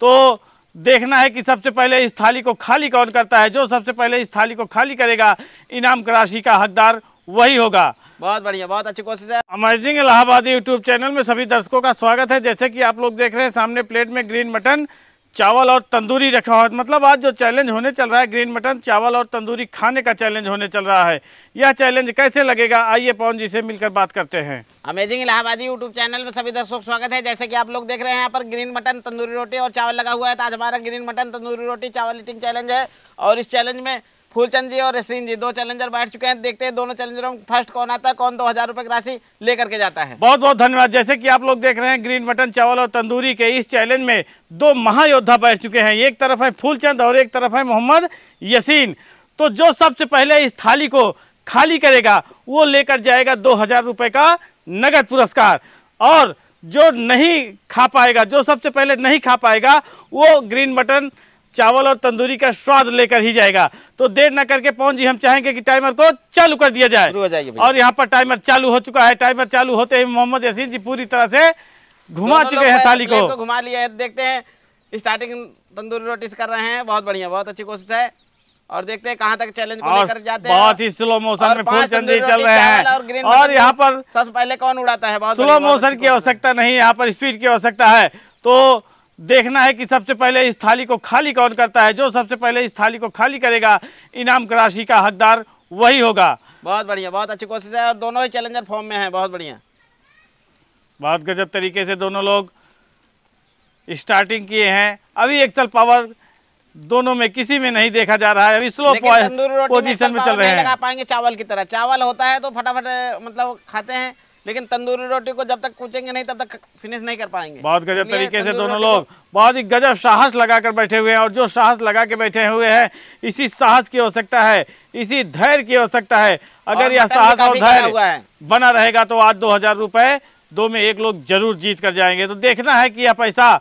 तो देखना है कि सबसे पहले इस थाली को खाली कौन करता है जो सबसे पहले इस थाली को खाली करेगा इनाम राशि का हकदार वही होगा बहुत बढ़िया बहुत अच्छी कोशिश है अमेजिंग इलाहाबादी यूट्यूब चैनल में सभी दर्शकों का स्वागत है जैसे कि आप लोग देख रहे हैं सामने प्लेट में ग्रीन मटन चावल और तंदूरी रखा हुआ मतलब आज जो चैलेंज होने चल रहा है ग्रीन मटन चावल और तंदूरी खाने का चैलेंज होने चल रहा है यह चैलेंज कैसे लगेगा आइए पवन जी से मिलकर बात करते हैं अमेजिंग इलाहाबादी यूट्यूब चैनल में सभी दर्शकों का स्वागत है जैसे कि आप लोग देख रहे हैं यहाँ पर ग्रीन मटन तंदूरी रोटी और चावल लगा हुआ है तो आज हमारा ग्रीन मटन तंदूरी रोटी चावल इटिंग चैलेंज है और इस चैलेंज में फूलचंद जी और रसीन जी दो चैलेंजर बैठ चुके हैं देखते हैं दोनों चैलेंजरों में फर्स्ट कौन आता है कौन दो हजार रुपए की राशि लेकर के जाता है बहुत बहुत धन्यवाद जैसे कि आप लोग देख रहे हैं ग्रीन मटन चावल और तंदूरी के इस चैलेंज में दो महायोद्धा बैठ चुके हैं एक तरफ है फूलचंद और एक तरफ है मोहम्मद यसीन तो जो सबसे पहले इस थाली को खाली करेगा वो लेकर जाएगा दो हजार रुपये का नगद पुरस्कार और जो नहीं खा पाएगा जो सबसे पहले नहीं खा पाएगा वो ग्रीन मटन चावल और तंदूरी का स्वाद लेकर ही जाएगा तो देर न करके पहुंच जी हम चाहेंगे कि टाइमर को चालू कर दिया जाए और यहाँ पर टाइमर चालू हो चुका है टाइमर चालू होते ही मोहम्मद यसीन जी पूरी तरह से घुमा चुके हैं थाली को घुमा लिया है देखते हैं स्टार्टिंग तंदूरी रोटी कर रहे हैं बहुत बढ़िया बहुत अच्छी कोशिश है और देखते हैं कहाँ तक चैलेंज को लेकर जाते हैं बहुत ही स्लो मोशन में फूल चल रहे हैं और, और यहाँ पर सबसे पहले कौन उड़ाता है बहुत स्लो मोशन की आवश्यकता नहीं यहाँ पर स्पीड की आवश्यकता है तो देखना है कि सबसे पहले इस थाली को खाली कौन करता है जो सबसे पहले इस थाली को खाली करेगा इनाम राशि का हकदार वही होगा बहुत बढ़िया बहुत अच्छी कोशिश है और दोनों ही चैलेंजर फॉर्म में हैं बहुत बढ़िया बहुत गजब तरीके से दोनों लोग स्टार्टिंग किए हैं अभी एक्सल पावर दोनों में किसी में नहीं देखा जा रहा है अभी स्लो पोजीशन में, में चल रहे हैं लगा पाएंगे चावल की तरह चावल होता है तो फटाफट मतलब खाते हैं लेकिन तंदूरी रोटी को जब तक पूछेंगे नहीं तब तक फिनिश नहीं कर पाएंगे बहुत गजब तरीके से दोनों लोग बहुत ही गजब साहस लगा कर बैठे हुए हैं और जो साहस लगा के बैठे हुए हैं इसी साहस की आवश्यकता है इसी धैर्य की आवश्यकता है अगर यह साहस और धैर्य बना रहेगा तो आज दो हजार रुपए दो में एक लोग जरूर जीत कर जाएंगे तो देखना है कि यह पैसा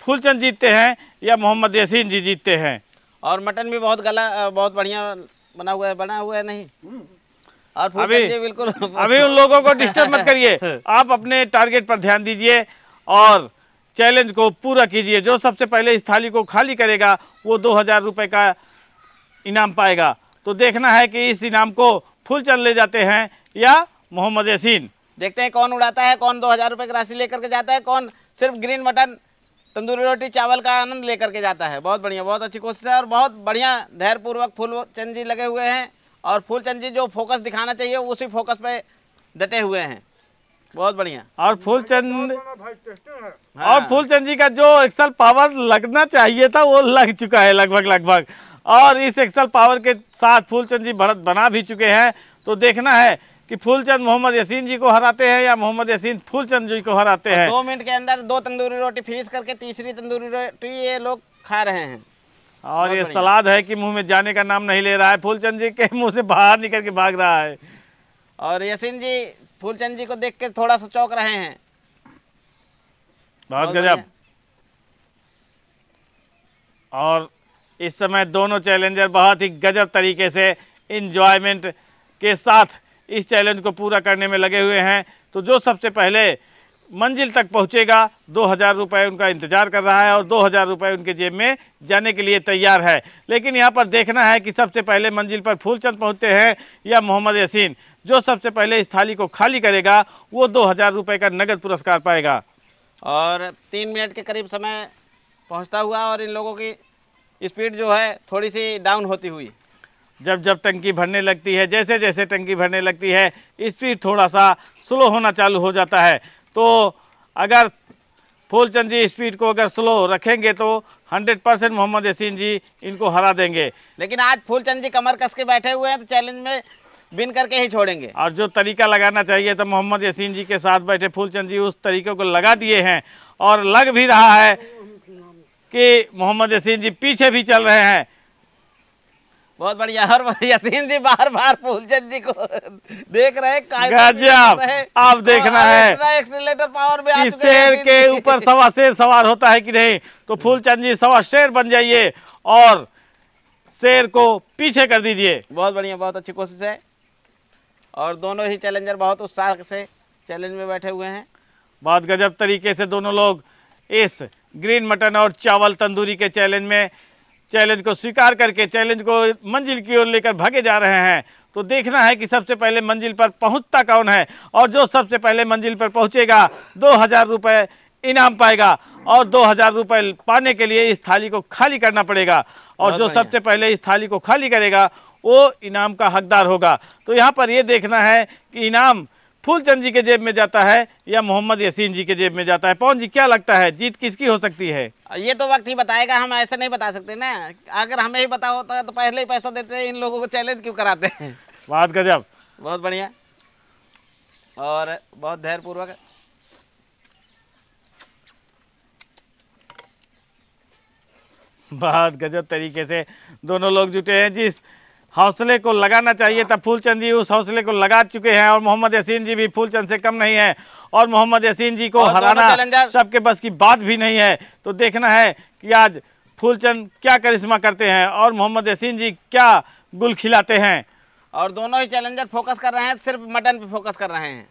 फूलचंद जीतते हैं या मोहम्मद यसीन जी जीतते हैं और मटन भी बहुत गला बहुत बढ़िया बना हुआ है बना हुआ है नहीं हम्म। और अभी बिल्कुल अभी उन लोगों को डिस्टर्ब मत करिए आप अपने टारगेट पर ध्यान दीजिए और चैलेंज को पूरा कीजिए जो सबसे पहले इस थाली को खाली करेगा वो दो हज़ार रुपये का इनाम पाएगा तो देखना है कि इस इनाम को फुल चल ले जाते हैं या मोहम्मद यसीन देखते हैं कौन उड़ाता है कौन दो हज़ार रुपये की राशि लेकर के जाता है कौन सिर्फ ग्रीन मटन तंदूरी रोटी चावल का आनंद लेकर के जाता है बहुत बढ़िया बहुत अच्छी कोशिश है और बहुत बढ़िया धैर्यपूर्वक फूल चंद जी लगे हुए हैं और फूलचंद जी जो फोकस दिखाना चाहिए उसी फोकस पे डटे हुए हैं बहुत बढ़िया और फूलचंद हाँ। और फूलचंद जी का जो एक्सल पावर लगना चाहिए था वो लग चुका है लगभग लगभग और इस एक्सल पावर के साथ फूलचंद जी भरत बना भी चुके हैं तो देखना है कि फूलचंद मोहम्मद यसीन जी को हराते हैं या मोहम्मद यसीन फूलचंद जी को हराते हैं दो मिनट के अंदर दो तंदूरी रोटी फिनिश करके तीसरी तंदूरी रोटी ये लोग खा रहे हैं और ये सलाद है कि मुंह में जाने का नाम नहीं ले रहा है फूलचंद जी के मुंह से बाहर निकल के भाग रहा है और यसिन जी फूलचंद जी को देख के थोड़ा सा चौक रहे हैं बहुत गजब और इस समय दोनों चैलेंजर बहुत ही गजब तरीके से इंजॉयमेंट के साथ इस चैलेंज को पूरा करने में लगे हुए हैं तो जो सबसे पहले मंजिल तक पहुंचेगा दो हज़ार रुपये उनका इंतज़ार कर रहा है और दो हज़ार रुपये उनके जेब में जाने के लिए तैयार है लेकिन यहाँ पर देखना है कि सबसे पहले मंजिल पर फूलचंद पहुँचते हैं या मोहम्मद यसीन जो सबसे पहले इस थाली को खाली करेगा वो दो हज़ार रुपये का नगद पुरस्कार पाएगा और तीन मिनट के करीब समय पहुँचता हुआ और इन लोगों की स्पीड जो है थोड़ी सी डाउन होती हुई जब जब टंकी भरने लगती है जैसे जैसे टंकी भरने लगती है स्पीड थोड़ा सा स्लो होना चालू हो जाता है तो अगर फूलचंद जी स्पीड को अगर स्लो रखेंगे तो 100 परसेंट मोहम्मद यसीन जी इनको हरा देंगे लेकिन आज फूलचंद जी कमर कस के बैठे हुए हैं तो चैलेंज में बिन करके ही छोड़ेंगे और जो तरीका लगाना चाहिए तो मोहम्मद यसीन जी के साथ बैठे फूलचंद जी उस तरीके को लगा दिए हैं और लग भी रहा है कि मोहम्मद यसीन जी पीछे भी चल रहे हैं बहुत बढ़िया और यसीन जी बार बार फूलचंद जी को देख रहे हैं आप देखना हाँ, है पावर भी इस शेर के ऊपर सवा शेर सवार होता है कि नहीं तो फूलचंद जी सवा शेर बन जाइए और शेर को पीछे कर दीजिए बहुत बढ़िया बहुत अच्छी कोशिश है और दोनों ही चैलेंजर बहुत उत्साह से चैलेंज में बैठे हुए हैं बहुत गजब तरीके से दोनों लोग इस ग्रीन मटन और चावल तंदूरी के चैलेंज में चैलेंज को स्वीकार करके चैलेंज को मंजिल की ओर लेकर भागे जा रहे हैं तो देखना है कि सबसे पहले मंजिल पर पहुंचता कौन है और जो सबसे पहले मंजिल पर पहुंचेगा दो हज़ार रुपये इनाम पाएगा और दो हज़ार रुपये पाने के लिए इस थाली को खाली करना पड़ेगा और जो सबसे पहले इस थाली को खाली करेगा वो इनाम का हकदार होगा तो यहाँ पर ये देखना है कि इनाम फूलचंद जी के जेब में जाता है या मोहम्मद यसीन जी के जेब में जाता है पवन जी क्या लगता है जीत किसकी हो सकती है ये तो वक्त ही बताएगा हम ऐसे नहीं बता सकते ना अगर हमें ही पता होता तो, तो पहले ही पैसा देते इन लोगों को चैलेंज क्यों कराते हैं बहुत गजब बहुत बढ़िया और बहुत धैर्यपूर्वक बहुत गजब तरीके से दोनों लोग जुटे हैं जिस हौसले को लगाना चाहिए था फूलचंद जी उस हौसले को लगा चुके हैं और मोहम्मद यसीन जी भी फूलचंद से कम नहीं है और मोहम्मद यसीन जी को हराना सबके बस की बात भी नहीं है तो देखना है कि आज फूलचंद क्या करिश्मा करते हैं और मोहम्मद यसीन जी क्या गुल खिलाते हैं और दोनों ही चैलेंजर फोकस कर रहे हैं सिर्फ मटन पे फोकस कर रहे हैं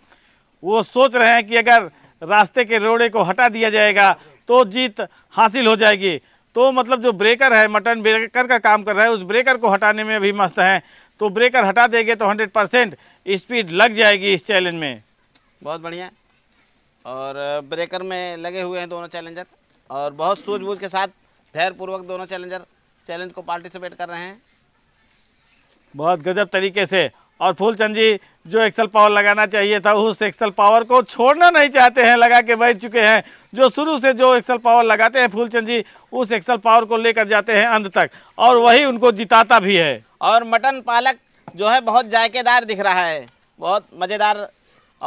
वो सोच रहे हैं कि अगर रास्ते के रोड़े को हटा दिया जाएगा तो जीत हासिल हो जाएगी तो मतलब जो ब्रेकर है मटन ब्रेकर का काम कर रहा है उस ब्रेकर को हटाने में भी मस्त हैं तो ब्रेकर हटा देंगे तो हंड्रेड परसेंट स्पीड लग जाएगी इस चैलेंज में बहुत बढ़िया और ब्रेकर में लगे हुए हैं दोनों चैलेंजर और बहुत सूझबूझ के साथ धैर्यपूर्वक दोनों चैलेंजर चैलेंज को पार्टिसिपेट कर रहे हैं बहुत गजब तरीके से और फूलचंद जी जो एक्सल पावर लगाना चाहिए था उस एक्सल पावर को छोड़ना नहीं चाहते हैं लगा के बैठ चुके हैं जो शुरू से जो एक्सल पावर लगाते हैं फूलचंद जी उस एक्सल पावर को लेकर जाते हैं अंत तक और वही उनको जिताता भी है और मटन पालक जो है बहुत जायकेदार दिख रहा है बहुत मज़ेदार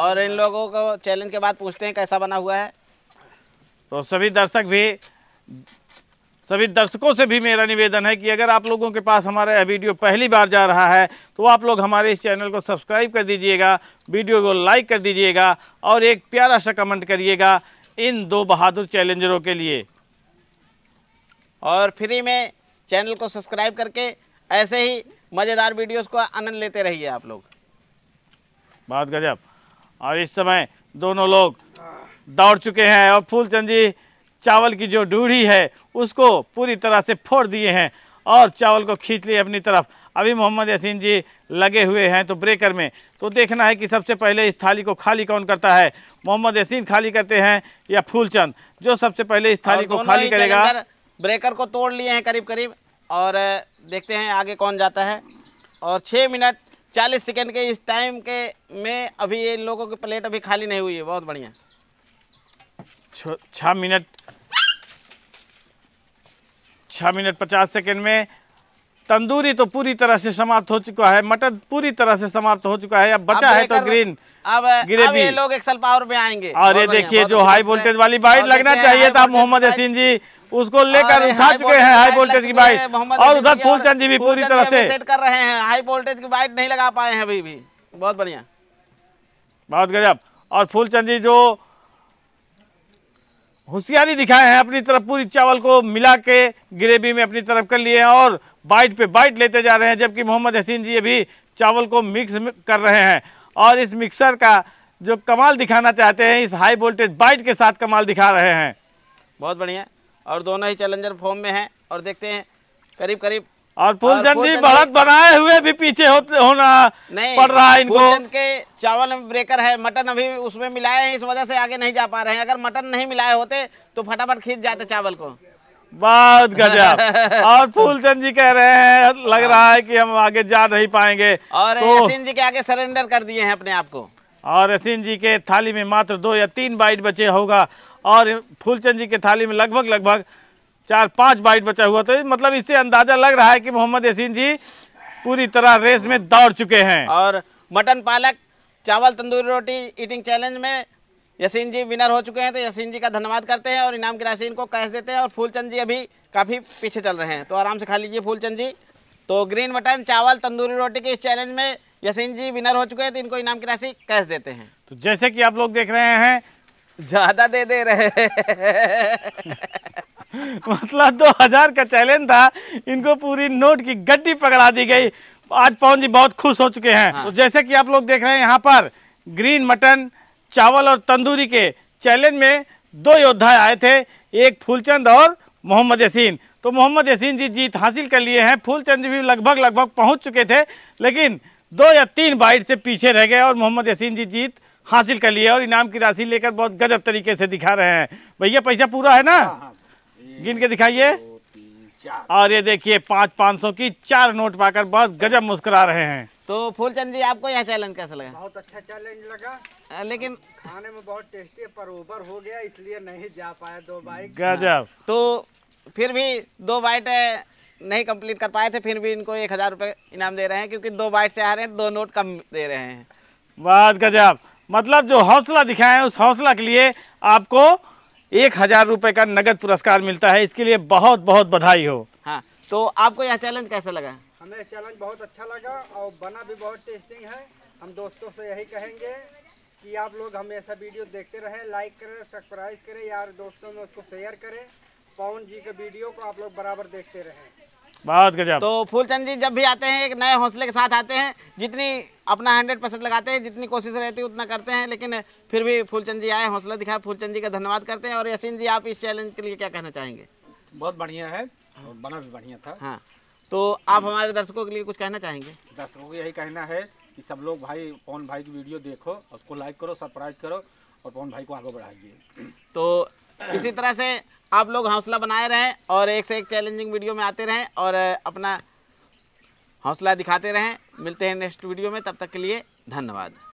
और इन लोगों को चैलेंज के बाद पूछते हैं कैसा बना हुआ है तो सभी दर्शक भी सभी दर्शकों से भी मेरा निवेदन है कि अगर आप लोगों के पास हमारा यह वीडियो पहली बार जा रहा है तो आप लोग हमारे इस चैनल को सब्सक्राइब कर दीजिएगा वीडियो को लाइक कर दीजिएगा और एक प्यारा सा कमेंट करिएगा इन दो बहादुर चैलेंजरों के लिए और फ्री में चैनल को सब्सक्राइब करके ऐसे ही मज़ेदार वीडियोस को आनंद लेते रहिए आप लोग बात गजब और इस समय दोनों लोग दौड़ चुके हैं और फूलचंद जी चावल की जो डूढ़ी है उसको पूरी तरह से फोड़ दिए हैं और चावल को खींच लिए अपनी तरफ अभी मोहम्मद यासीन जी लगे हुए हैं तो ब्रेकर में तो देखना है कि सबसे पहले इस थाली को खाली कौन करता है मोहम्मद यासीन खाली करते हैं या फूलचंद जो सबसे पहले इस थाली को खाली करेगा ब्रेकर को तोड़ लिए हैं करीब करीब और देखते हैं आगे कौन जाता है और छः मिनट चालीस सेकेंड के इस टाइम के में अभी ये लोगों की प्लेट अभी खाली नहीं हुई है बहुत बढ़िया छ मिनट छ मिनट पचास सेकंड में तंदूरी तो पूरी तरह से समाप्त हो चुका है मटन पूरी तरह से समाप्त हो चुका है अब बचा है तो ग्रीन अब ग्रेवी ये लोग एक्सल पावर में आएंगे और ये देखिए जो हाई वोल्टेज वाली बाइट लगना चाहिए था मोहम्मद यसीन जी उसको लेकर उठा चुके हैं हाई वोल्टेज की बाइट और उधर फूलचंद जी भी पूरी तरह से सेट कर रहे हैं हाई वोल्टेज की बाइट नहीं लगा पाए हैं अभी भी बहुत बढ़िया बहुत गजब और फूलचंद जी जो होशियारी दिखाए हैं अपनी तरफ पूरी चावल को मिला के ग्रेवी में अपनी तरफ कर लिए हैं और बाइट पे बाइट लेते जा रहे हैं जबकि मोहम्मद हसीन जी अभी चावल को मिक्स कर रहे हैं और इस मिक्सर का जो कमाल दिखाना चाहते हैं इस हाई वोल्टेज बाइट के साथ कमाल दिखा रहे हैं बहुत बढ़िया और दोनों ही चैलेंजर फॉर्म में हैं और देखते हैं करीब करीब और फूलचंद जी बढ़त बनाए हुए भी पीछे होना पड़ रहा है इनको के चावल में ब्रेकर है मटन अभी उसमें मिलाए हैं इस वजह से आगे नहीं जा पा रहे हैं अगर मटन नहीं मिलाए होते तो फटाफट खींच जाते चावल को बहुत गजब और फूलचंद जी कह रहे हैं लग हाँ। रहा है कि हम आगे जा नहीं पाएंगे और तो, यसीन जी के आगे सरेंडर कर दिए हैं अपने आप को और यसीन जी के थाली में मात्र दो या तीन बाइट बचे होगा और फूलचंद जी के थाली में लगभग लगभग चार पाँच बाइट बचा हुआ तो मतलब इससे अंदाजा लग रहा है कि मोहम्मद यसीन जी पूरी तरह रेस में दौड़ चुके हैं और मटन पालक चावल तंदूरी रोटी ईटिंग चैलेंज में यसीन जी विनर हो चुके हैं तो यसीन जी का धन्यवाद करते हैं और इनाम की राशि इनको कैश देते हैं और फूलचंद जी अभी काफ़ी पीछे चल रहे हैं तो आराम से खा लीजिए फूलचंद जी तो ग्रीन मटन चावल तंदूरी रोटी के इस चैलेंज में यसीन जी विनर हो चुके हैं तो इनको इनाम की राशि कैश देते हैं तो जैसे कि आप लोग देख रहे हैं ज़्यादा दे दे रहे मतलब दो हजार का चैलेंज था इनको पूरी नोट की गड्डी पकड़ा दी गई आज पवन जी बहुत खुश हो चुके हैं हाँ। तो जैसे कि आप लोग देख रहे हैं यहाँ पर ग्रीन मटन चावल और तंदूरी के चैलेंज में दो योद्धा आए थे एक फूलचंद और मोहम्मद यसीन तो मोहम्मद यसीन जी जीत हासिल कर लिए हैं फूलचंद जी भी लगभग लगभग पहुंच चुके थे लेकिन दो या तीन बाइट से पीछे रह गए और मोहम्मद यसीन जी जीत हासिल कर लिए और इनाम की राशि लेकर बहुत गजब तरीके से दिखा रहे हैं भैया पैसा पूरा है ना हाँ, हाँ। गिन के दिखाइए और ये देखिए पाँच पाँच सौ की चार नोट पाकर बहुत गजब मुस्कुरा रहे हैं तो फूलचंद जी आपको यह चैलेंज कैसा लगा बहुत अच्छा चैलेंज लगा आ, लेकिन खाने में बहुत टेस्टी है पर ओवर हो गया इसलिए नहीं जा पाया दो बाइक गजब तो फिर भी दो बाइट नहीं कंप्लीट कर पाए थे फिर भी इनको एक हजार रुपये इनाम दे रहे हैं क्योंकि दो बाइट से आ रहे हैं दो नोट कम दे रहे हैं बहुत गजब मतलब जो हौसला दिखाए उस हौसला के लिए आपको एक हजार रुपये का नगद पुरस्कार मिलता है इसके लिए बहुत बहुत बधाई हो हाँ तो आपको यह चैलेंज कैसा लगा हमें चैलेंज बहुत अच्छा लगा और बना भी बहुत टेस्टिंग है हम दोस्तों से यही कहेंगे कि आप लोग हमेशा वीडियो देखते रहें लाइक करें सब्सक्राइब करें यार दोस्तों में उसको शेयर करें पवन जी के वीडियो को आप लोग बराबर देखते रहें बहुत गजब तो फूलचंद जी जब भी आते हैं एक नए हौसले के साथ आते हैं जितनी अपना हंड्रेड परसेंट लगाते हैं जितनी कोशिश रहती है उतना करते हैं लेकिन फिर भी फूलचंद जी आए हौसला दिखाए फूलचंद जी का धन्यवाद करते हैं और यसीन जी आप इस चैलेंज के लिए क्या कहना चाहेंगे बहुत बढ़िया है और बना भी बढ़िया था हाँ तो आप हमारे दर्शकों के लिए कुछ कहना चाहेंगे दर्शकों को यही कहना है कि सब लोग भाई पवन भाई की वीडियो देखो उसको लाइक करो सब्सक्राइब करो और पवन भाई को आगे बढ़ाइए तो इसी तरह से आप लोग हौसला बनाए रहें और एक से एक चैलेंजिंग वीडियो में आते रहें और अपना हौसला दिखाते रहें मिलते हैं नेक्स्ट वीडियो में तब तक के लिए धन्यवाद